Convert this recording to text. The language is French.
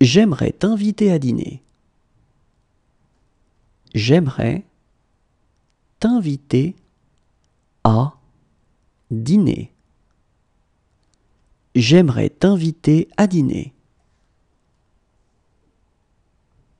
J'aimerais t'inviter à dîner. J'aimerais t'inviter à dîner. J'aimerais t'inviter à dîner.